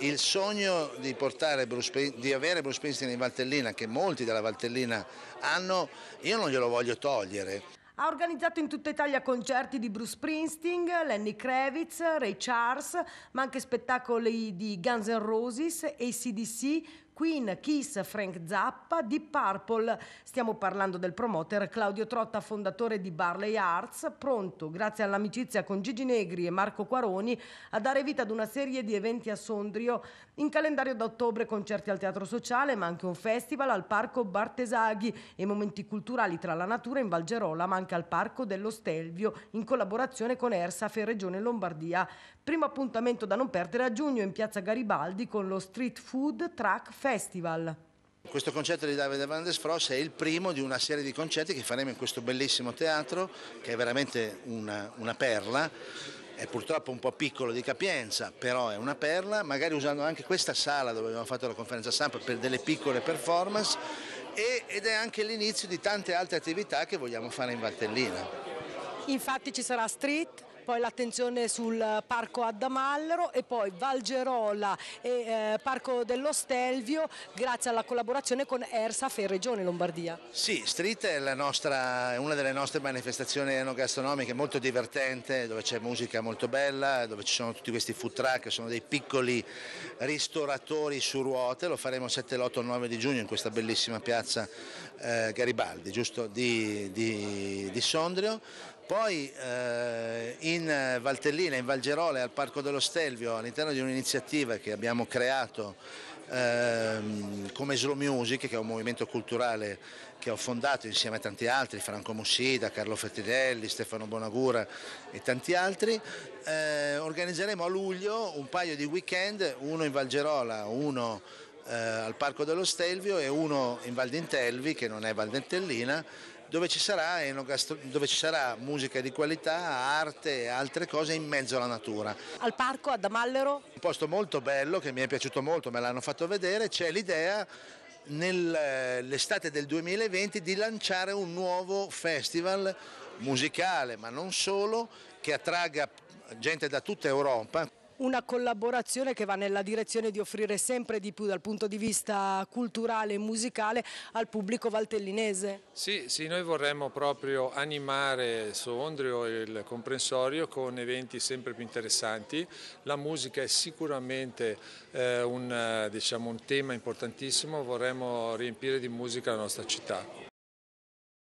il sogno di, Bruce, di, avere Bruce Springsteen in Valtellina, che molti della Valtellina hanno, io non glielo voglio togliere. Ha organizzato in tutta Italia concerti di Bruce Springsteen, Lenny Kravitz, Ray Charles, ma anche spettacoli di Guns N' Roses, e CDC Queen, Kiss, Frank Zappa, Deep Purple. Stiamo parlando del promoter Claudio Trotta, fondatore di Barley Arts, pronto, grazie all'amicizia con Gigi Negri e Marco Quaroni, a dare vita ad una serie di eventi a Sondrio. In calendario da concerti al Teatro Sociale, ma anche un festival al Parco Bartesaghi e momenti culturali tra la natura in Valgerola, ma anche al Parco dello Stelvio, in collaborazione con Ersa Ferregione Lombardia. Primo appuntamento da non perdere a giugno in piazza Garibaldi con lo Street Food Truck Festival. Questo concerto di Davide Van Fross è il primo di una serie di concerti che faremo in questo bellissimo teatro che è veramente una, una perla è purtroppo un po' piccolo di capienza, però è una perla, magari usando anche questa sala dove abbiamo fatto la conferenza stampa per delle piccole performance ed è anche l'inizio di tante altre attività che vogliamo fare in Valtellina. Infatti ci sarà street, poi l'attenzione sul Parco Addamallero e poi Valgerola e eh, Parco dello Stelvio grazie alla collaborazione con Ersa e Regione Lombardia. Sì, Street è, nostra, una delle nostre manifestazioni enogastronomiche molto divertente dove c'è musica molto bella, dove ci sono tutti questi food truck, sono dei piccoli ristoratori su ruote, lo faremo 7, 8, 9 di giugno in questa bellissima piazza eh, Garibaldi giusto? Di, di, di Sondrio poi eh, in Valtellina, in Valgerole, al Parco dello Stelvio, all'interno di un'iniziativa che abbiamo creato ehm, come Slow Music, che è un movimento culturale che ho fondato insieme a tanti altri, Franco Mussida, Carlo Fettinelli, Stefano Bonagura e tanti altri, eh, organizzeremo a luglio un paio di weekend, uno in Valgerola, uno eh, al Parco dello Stelvio e uno in Val d'Intelvi, che non è Valdentellina, dove ci, sarà, dove ci sarà musica di qualità, arte e altre cose in mezzo alla natura. Al parco, ad Amallero? Un posto molto bello che mi è piaciuto molto, me l'hanno fatto vedere, c'è l'idea nell'estate eh, del 2020 di lanciare un nuovo festival musicale, ma non solo, che attragga gente da tutta Europa una collaborazione che va nella direzione di offrire sempre di più dal punto di vista culturale e musicale al pubblico valtellinese. Sì, sì noi vorremmo proprio animare su Ondrio il comprensorio con eventi sempre più interessanti. La musica è sicuramente eh, un, eh, diciamo, un tema importantissimo, vorremmo riempire di musica la nostra città.